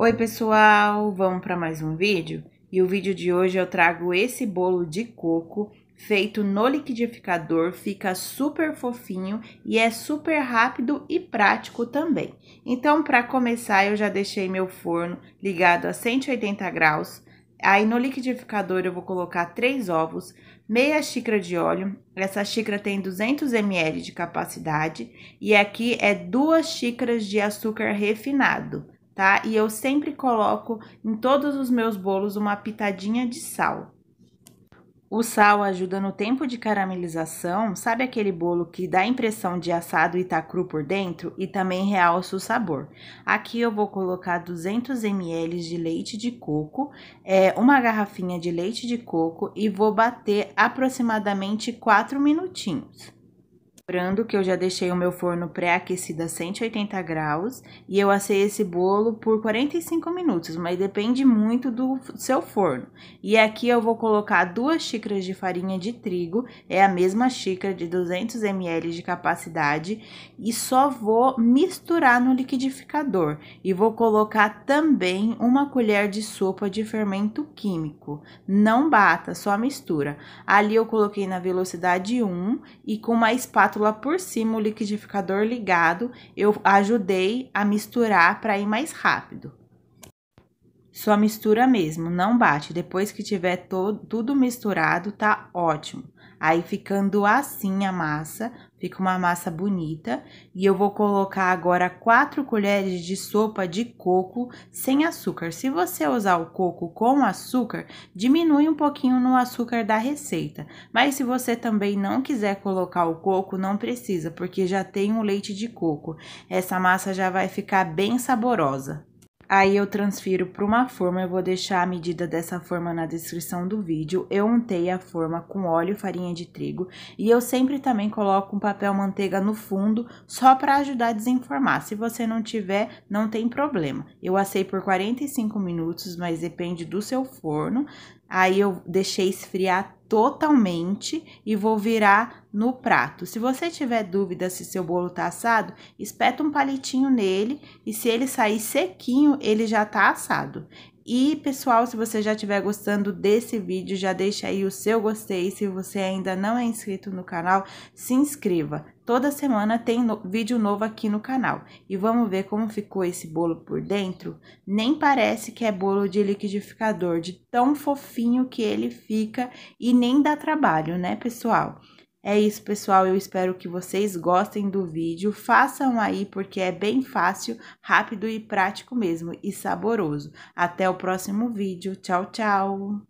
Oi pessoal, vamos para mais um vídeo? E o vídeo de hoje eu trago esse bolo de coco feito no liquidificador, fica super fofinho e é super rápido e prático também. Então para começar eu já deixei meu forno ligado a 180 graus, Aí no liquidificador eu vou colocar três ovos, meia xícara de óleo. Essa xícara tem 200 ml de capacidade e aqui é duas xícaras de açúcar refinado tá? E eu sempre coloco em todos os meus bolos uma pitadinha de sal. O sal ajuda no tempo de caramelização, sabe aquele bolo que dá a impressão de assado e tá cru por dentro? E também realça o sabor. Aqui eu vou colocar 200 ml de leite de coco, é, uma garrafinha de leite de coco e vou bater aproximadamente 4 minutinhos. Lembrando que eu já deixei o meu forno pré-aquecido a 180 graus e eu assei esse bolo por 45 minutos, mas depende muito do seu forno. E aqui eu vou colocar duas xícaras de farinha de trigo, é a mesma xícara de 200 ml de capacidade, e só vou misturar no liquidificador. E vou colocar também uma colher de sopa de fermento químico. Não bata, só mistura. Ali eu coloquei na velocidade 1 e com uma espátula espátula por cima, o liquidificador ligado, eu ajudei a misturar para ir mais rápido. Só mistura mesmo, não bate. Depois que tiver todo, tudo misturado, tá ótimo. Aí ficando assim a massa, fica uma massa bonita. E eu vou colocar agora 4 colheres de sopa de coco sem açúcar. Se você usar o coco com açúcar, diminui um pouquinho no açúcar da receita. Mas se você também não quiser colocar o coco, não precisa, porque já tem o leite de coco. Essa massa já vai ficar bem saborosa. Aí eu transfiro para uma forma, eu vou deixar a medida dessa forma na descrição do vídeo. Eu untei a forma com óleo e farinha de trigo e eu sempre também coloco um papel manteiga no fundo só para ajudar a desenformar. Se você não tiver, não tem problema. Eu assei por 45 minutos, mas depende do seu forno. Aí eu deixei esfriar totalmente e vou virar no prato. Se você tiver dúvida se seu bolo tá assado, espeta um palitinho nele e se ele sair sequinho, ele já tá assado. E pessoal, se você já estiver gostando desse vídeo, já deixa aí o seu gostei. Se você ainda não é inscrito no canal, se inscreva. Toda semana tem no vídeo novo aqui no canal. E vamos ver como ficou esse bolo por dentro? Nem parece que é bolo de liquidificador, de tão fofinho que ele fica e nem dá trabalho, né pessoal? É isso, pessoal. Eu espero que vocês gostem do vídeo. Façam aí porque é bem fácil, rápido e prático mesmo e saboroso. Até o próximo vídeo. Tchau, tchau.